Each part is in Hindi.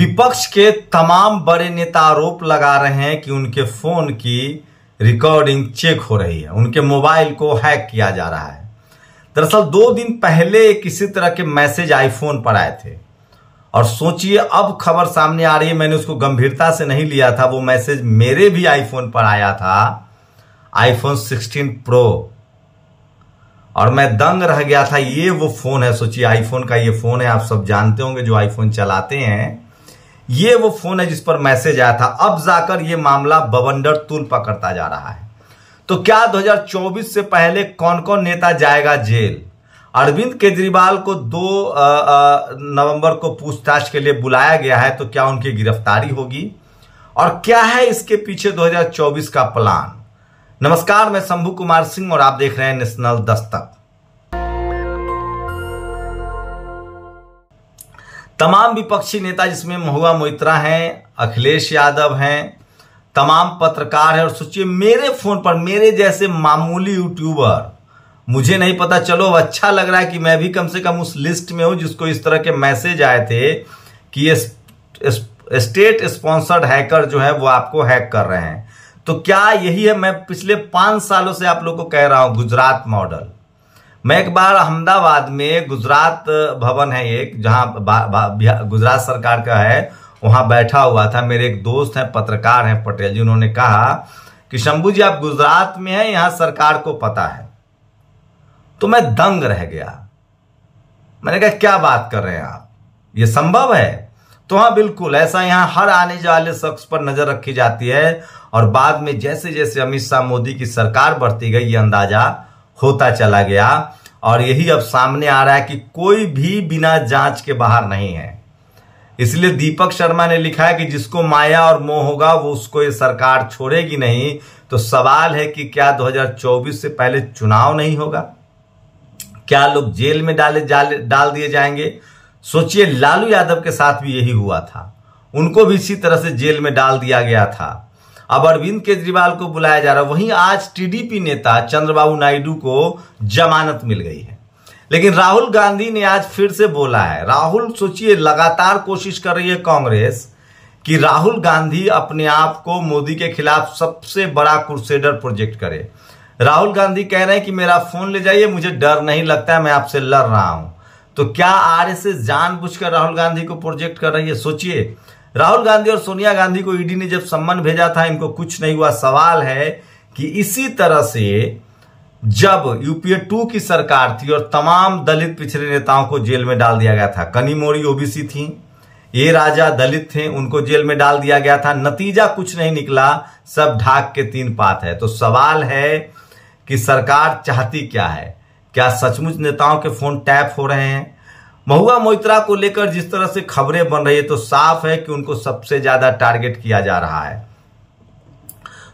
विपक्ष के तमाम बड़े नेता आरोप लगा रहे हैं कि उनके फोन की रिकॉर्डिंग चेक हो रही है उनके मोबाइल को हैक किया जा रहा है दरअसल दो दिन पहले किसी तरह के मैसेज आईफोन पर आए थे और सोचिए अब खबर सामने आ रही है मैंने उसको गंभीरता से नहीं लिया था वो मैसेज मेरे भी आईफोन पर आया था आईफोन 16 प्रो और मैं दंग रह गया था ये वो फोन है सोचिए आईफोन का ये फोन है आप सब जानते होंगे जो आईफोन चलाते हैं ये वो फोन है जिस पर मैसेज आया था अब जाकर ये मामला बवंडर तुल पकड़ता जा रहा है तो क्या 2024 से पहले कौन कौन नेता जाएगा जेल अरविंद केजरीवाल को दो नवंबर को पूछताछ के लिए बुलाया गया है तो क्या उनकी गिरफ्तारी होगी और क्या है इसके पीछे 2024 का प्लान नमस्कार मैं शंभू कुमार सिंह और आप देख रहे हैं नेशनल दस्तक तमाम विपक्षी नेता जिसमें महुआ मोइत्रा हैं अखिलेश यादव हैं तमाम पत्रकार हैं और सोचिए मेरे फ़ोन पर मेरे जैसे मामूली यूट्यूबर मुझे नहीं पता चलो अच्छा लग रहा है कि मैं भी कम से कम उस लिस्ट में हूं जिसको इस तरह के मैसेज आए थे कि ये स्टेट स्पॉन्सर्ड हैकर जो है वो आपको हैक कर रहे हैं तो क्या यही है मैं पिछले पांच सालों से आप लोग को कह रहा हूं गुजरात मॉडल मैं एक बार अहमदाबाद में गुजरात भवन है एक जहां गुजरात सरकार का है वहां बैठा हुआ था मेरे एक दोस्त हैं पत्रकार हैं पटेल जी उन्होंने कहा कि शंभू जी आप गुजरात में हैं यहां सरकार को पता है तो मैं दंग रह गया मैंने कहा क्या बात कर रहे हैं आप ये संभव है तो हाँ बिल्कुल ऐसा यहाँ हर आने जाने शख्स पर नजर रखी जाती है और बाद में जैसे जैसे अमित शाह मोदी की सरकार बढ़ती गई ये अंदाजा होता चला गया और यही अब सामने आ रहा है कि कोई भी बिना जांच के बाहर नहीं है इसलिए दीपक शर्मा ने लिखा है कि जिसको माया और मोह होगा वो उसको ये सरकार छोड़ेगी नहीं तो सवाल है कि क्या 2024 से पहले चुनाव नहीं होगा क्या लोग जेल में डाले डाल दिए जाएंगे सोचिए लालू यादव के साथ भी यही हुआ था उनको भी इसी तरह से जेल में डाल दिया गया था अब अरविंद केजरीवाल को बुलाया जा रहा है वहीं आज टीडीपी नेता चंद्रबाबू नायडू को जमानत मिल गई है लेकिन राहुल गांधी ने आज फिर से बोला है राहुल सोचिए लगातार कोशिश कर रही है कांग्रेस कि राहुल गांधी अपने आप को मोदी के खिलाफ सबसे बड़ा कुर्सेडर प्रोजेक्ट करे राहुल गांधी कह रहे हैं कि मेरा फोन ले जाइए मुझे डर नहीं लगता है मैं आपसे लड़ रहा हूं तो क्या आर एस एस जानबूझकर राहुल गांधी को प्रोजेक्ट कर रही है सोचिए राहुल गांधी और सोनिया गांधी को ईडी ने जब सम्मन भेजा था इनको कुछ नहीं हुआ सवाल है कि इसी तरह से जब यूपीए टू की सरकार थी और तमाम दलित पिछड़े नेताओं को जेल में डाल दिया गया था कनी मोरी ओबीसी थी ये राजा दलित थे उनको जेल में डाल दिया गया था नतीजा कुछ नहीं निकला सब ढाक के तीन पात है तो सवाल है कि सरकार चाहती क्या है क्या सचमुच नेताओं के फोन टैप हो रहे हैं महुआ मोइत्रा को लेकर जिस तरह से खबरें बन रही है तो साफ है कि उनको सबसे ज्यादा टारगेट किया जा रहा है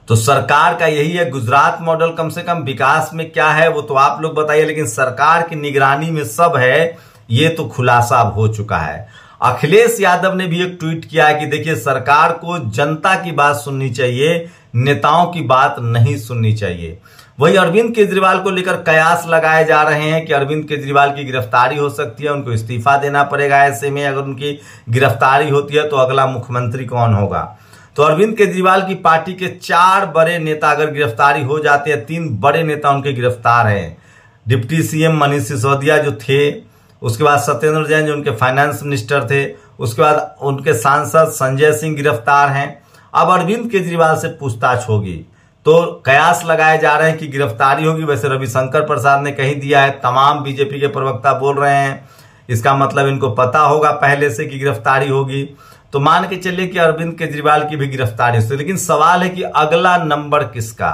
तो सरकार का यही है गुजरात मॉडल कम से कम विकास में क्या है वो तो आप लोग बताइए लेकिन सरकार की निगरानी में सब है ये तो खुलासा हो चुका है अखिलेश यादव ने भी एक ट्वीट किया है कि देखिए सरकार को जनता की बात सुननी चाहिए नेताओं की बात नहीं सुननी चाहिए वही अरविंद केजरीवाल को लेकर कयास लगाए जा रहे हैं कि अरविंद केजरीवाल की गिरफ्तारी हो सकती है उनको इस्तीफा देना पड़ेगा ऐसे में अगर उनकी गिरफ्तारी होती है तो अगला मुख्यमंत्री कौन होगा तो अरविंद केजरीवाल की पार्टी के चार बड़े नेता अगर गिरफ्तारी हो जाते हैं तीन बड़े नेता उनके गिरफ्तार हैं डिप्टी सीएम मनीष सिसोदिया जो थे उसके बाद सत्येंद्र जैन जो उनके फाइनेंस मिनिस्टर थे उसके बाद उनके सांसद संजय सिंह गिरफ्तार हैं अब अरविंद केजरीवाल से पूछताछ होगी तो कयास लगाए जा रहे हैं कि गिरफ्तारी होगी वैसे रविशंकर प्रसाद ने कहीं दिया है तमाम बीजेपी के प्रवक्ता बोल रहे हैं इसका मतलब इनको पता होगा पहले से कि गिरफ्तारी होगी तो मान के चलिए कि अरविंद केजरीवाल की भी गिरफ्तारी होती लेकिन सवाल है कि अगला नंबर किसका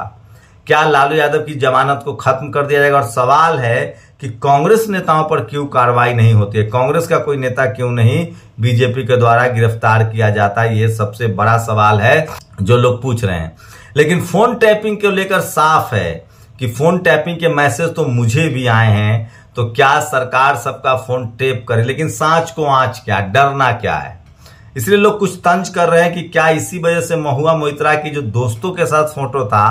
क्या लालू यादव की जमानत को खत्म कर दिया जाएगा और सवाल है कि कांग्रेस नेताओं पर क्यों कार्रवाई नहीं होती है कांग्रेस का कोई नेता क्यों नहीं बीजेपी के द्वारा गिरफ्तार किया जाता है ये सबसे बड़ा सवाल है जो लोग पूछ रहे हैं लेकिन फोन टैपिंग को लेकर साफ है कि फोन टैपिंग के मैसेज तो मुझे भी आए हैं तो क्या सरकार सबका फोन टेप करे लेकिन सांच को आंच क्या डरना क्या है इसलिए लोग कुछ तंज कर रहे हैं कि क्या इसी वजह से महुआ मोहित्रा की जो दोस्तों के साथ फोटो था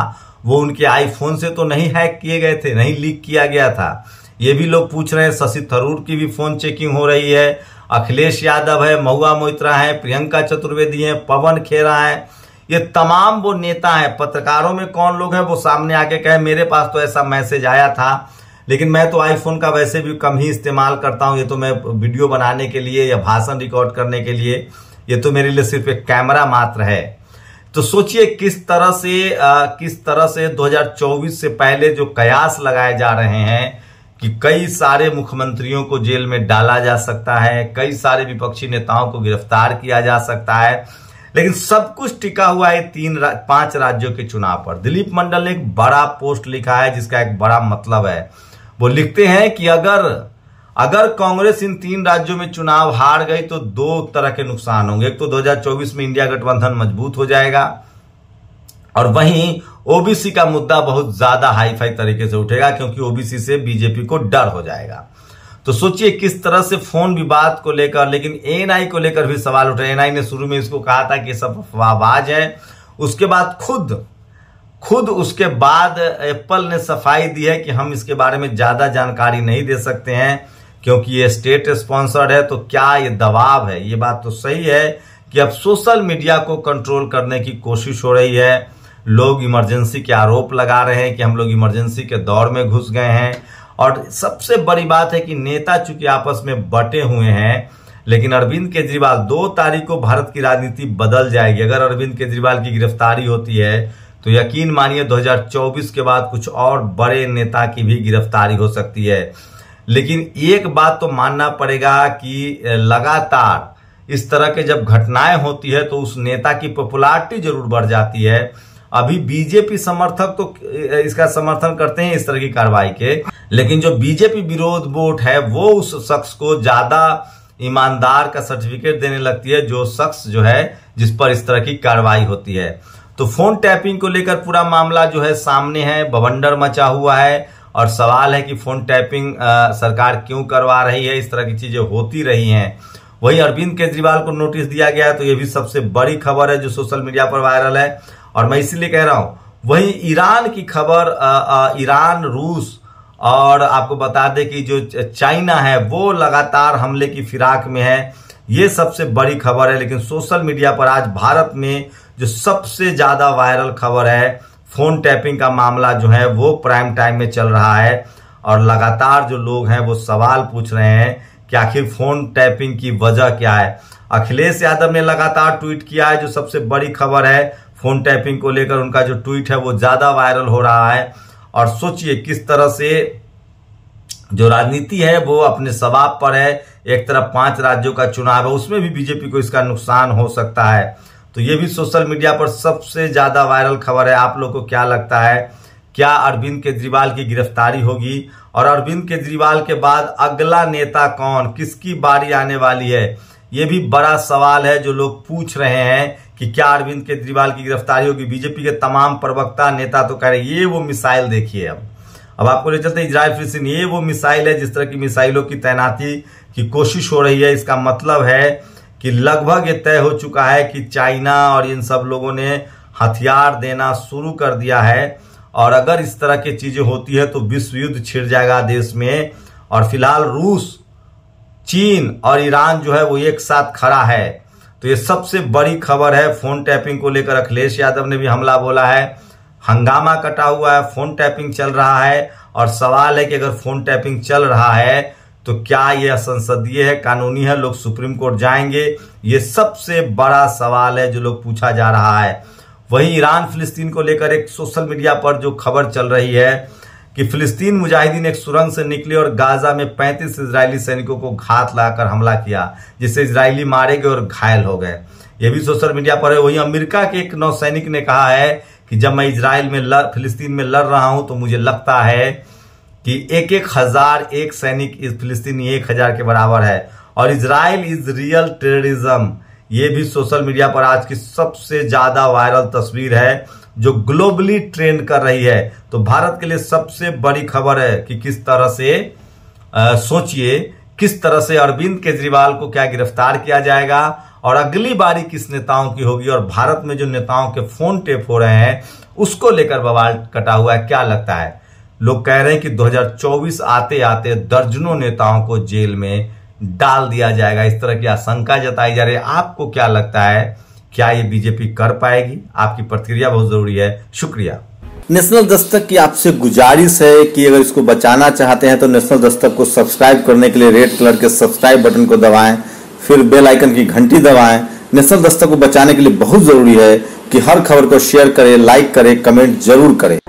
वो उनके आईफोन से तो नहीं हैक किए गए थे नहीं लीक किया गया था ये भी लोग पूछ रहे हैं शशि थरूर की भी फोन चेकिंग हो रही है अखिलेश यादव है महुआ मोहित्रा है प्रियंका चतुर्वेदी है पवन खेरा है ये तमाम वो नेता हैं पत्रकारों में कौन लोग हैं वो सामने आके कहे मेरे पास तो ऐसा मैसेज आया था लेकिन मैं तो आईफोन का वैसे भी कम ही इस्तेमाल करता हूँ ये तो मैं वीडियो बनाने के लिए या भाषण रिकॉर्ड करने के लिए ये तो मेरे लिए सिर्फ एक कैमरा मात्र है तो सोचिए किस तरह से आ, किस तरह से 2024 से पहले जो कयास लगाए जा रहे हैं कि कई सारे मुख्यमंत्रियों को जेल में डाला जा सकता है कई सारे विपक्षी नेताओं को गिरफ्तार किया जा सकता है लेकिन सब कुछ टिका हुआ है तीन रा, पांच राज्यों के चुनाव पर दिलीप मंडल ने एक बड़ा पोस्ट लिखा है जिसका एक बड़ा मतलब है वो लिखते हैं कि अगर अगर कांग्रेस इन तीन राज्यों में चुनाव हार गई तो दो तरह के नुकसान होंगे एक तो 2024 में इंडिया गठबंधन मजबूत हो जाएगा और वहीं ओबीसी का मुद्दा बहुत ज्यादा हाईफाई तरीके से उठेगा क्योंकि ओबीसी से बीजेपी को डर हो जाएगा तो सोचिए किस तरह से फोन विवाद को लेकर लेकिन एएनआई को लेकर भी सवाल उठे एएनआई ने शुरू में इसको कहा था कि सब अफवाहबाज है उसके बाद खुद खुद उसके बाद एप्पल ने सफाई दी है कि हम इसके बारे में ज़्यादा जानकारी नहीं दे सकते हैं क्योंकि ये स्टेट स्पॉन्सर्ड है तो क्या ये दबाव है ये बात तो सही है कि अब सोशल मीडिया को कंट्रोल करने की कोशिश हो रही है लोग इमरजेंसी के आरोप लगा रहे हैं कि हम लोग इमरजेंसी के दौर में घुस गए हैं और सबसे बड़ी बात है कि नेता चूंकि आपस में बटे हुए हैं लेकिन अरविंद केजरीवाल दो तारीख को भारत की राजनीति बदल जाएगी अगर अरविंद केजरीवाल की गिरफ्तारी होती है तो यकीन मानिए 2024 के बाद कुछ और बड़े नेता की भी गिरफ्तारी हो सकती है लेकिन एक बात तो मानना पड़ेगा कि लगातार इस तरह के जब घटनाएं होती है तो उस नेता की पॉपुलरिटी जरूर बढ़ जाती है अभी बीजेपी समर्थक तो इसका समर्थन करते हैं इस तरह की कार्रवाई के लेकिन जो बीजेपी विरोध वोट है वो उस शख्स को ज्यादा ईमानदार का सर्टिफिकेट देने लगती है जो शख्स जो है जिस पर इस तरह की कार्रवाई होती है तो फोन टैपिंग को लेकर पूरा मामला जो है सामने है बवंडर मचा हुआ है और सवाल है कि फोन टैपिंग आ, सरकार क्यों करवा रही है इस तरह की चीजें होती रही हैं वही अरविंद केजरीवाल को नोटिस दिया गया है तो ये भी सबसे बड़ी खबर है जो सोशल मीडिया पर वायरल है और मैं इसीलिए कह रहा हूं वहीं ईरान की खबर ईरान रूस और आपको बता दें कि जो चाइना है वो लगातार हमले की फिराक में है ये सबसे बड़ी खबर है लेकिन सोशल मीडिया पर आज भारत में जो सबसे ज़्यादा वायरल खबर है फ़ोन टैपिंग का मामला जो है वो प्राइम टाइम में चल रहा है और लगातार जो लोग हैं वो सवाल पूछ रहे हैं कि आखिर फ़ोन टैपिंग की वजह क्या है अखिलेश यादव ने लगातार ट्वीट किया है जो सबसे बड़ी खबर है फ़ोन टैपिंग को लेकर उनका जो ट्वीट है वो ज़्यादा वायरल हो रहा है और सोचिए किस तरह से जो राजनीति है वो अपने सवाब पर है एक तरफ पांच राज्यों का चुनाव है उसमें भी बीजेपी को इसका नुकसान हो सकता है तो ये भी सोशल मीडिया पर सबसे ज़्यादा वायरल खबर है आप लोग को क्या लगता है क्या अरविंद केजरीवाल की गिरफ्तारी होगी और अरविंद केजरीवाल के बाद अगला नेता कौन किसकी बारी आने वाली है ये भी बड़ा सवाल है जो लोग पूछ रहे हैं कि क्या अरविंद केजरीवाल की गिरफ्तारी होगी बीजेपी के तमाम प्रवक्ता नेता तो कह रहे ये वो मिसाइल देखिए अब अब आपको ले चलते इजराइल फिलिस्तीन ये वो मिसाइल है जिस तरह की मिसाइलों की तैनाती की कोशिश हो रही है इसका मतलब है कि लगभग ये तय हो चुका है कि चाइना और इन सब लोगों ने हथियार देना शुरू कर दिया है और अगर इस तरह की चीज़ें होती है तो विश्व युद्ध छिड़ जाएगा देश में और फिलहाल रूस चीन और ईरान जो है वो एक साथ खड़ा है तो ये सबसे बड़ी खबर है फोन टैपिंग को लेकर अखिलेश यादव ने भी हमला बोला है हंगामा कटा हुआ है फोन टैपिंग चल रहा है और सवाल है कि अगर फोन टैपिंग चल रहा है तो क्या ये संसदीय है कानूनी है लोग सुप्रीम कोर्ट जाएंगे ये सबसे बड़ा सवाल है जो लोग पूछा जा रहा है वहीं ईरान फिलिस्तीन को लेकर एक सोशल मीडिया पर जो खबर चल रही है कि फिलिस्तीन मुजाहिदीन एक सुरंग से निकले और गाजा में 35 इजरायली सैनिकों को घात लाकर हमला किया जिससे इजरायली मारे गए और घायल हो गए यह भी सोशल मीडिया पर है वही अमेरिका के एक नौसैनिक ने कहा है कि जब मैं इसराइल में लड़ फिलिस्तीन में लड़ रहा हूं तो मुझे लगता है कि एक एक हजार एक सैनिक इस फिलिस्तीनी एक हजार के बराबर है और इसराइल इज रियल टेररिज्म ये भी सोशल मीडिया पर आज की सबसे ज्यादा वायरल तस्वीर है जो ग्लोबली ट्रेंड कर रही है तो भारत के लिए सबसे बड़ी खबर है कि किस तरह से सोचिए किस तरह से अरविंद केजरीवाल को क्या गिरफ्तार किया जाएगा और अगली बारी किस नेताओं की होगी और भारत में जो नेताओं के फोन टेप हो रहे हैं उसको लेकर बवाल कटा हुआ है क्या लगता है लोग कह रहे हैं कि 2024 आते आते दर्जनों नेताओं को जेल में डाल दिया जाएगा इस तरह की आशंका जताई जा रही है आपको क्या लगता है क्या ये बीजेपी कर पाएगी आपकी प्रतिक्रिया बहुत जरूरी है शुक्रिया नेशनल दस्तक की आपसे गुजारिश है कि अगर इसको बचाना चाहते हैं तो नेशनल दस्तक को सब्सक्राइब करने के लिए रेड कलर के सब्सक्राइब बटन को दबाएं फिर बेल आइकन की घंटी दबाएं नेशनल दस्तक को बचाने के लिए बहुत जरूरी है कि हर खबर को शेयर करें लाइक करें कमेंट जरूर करें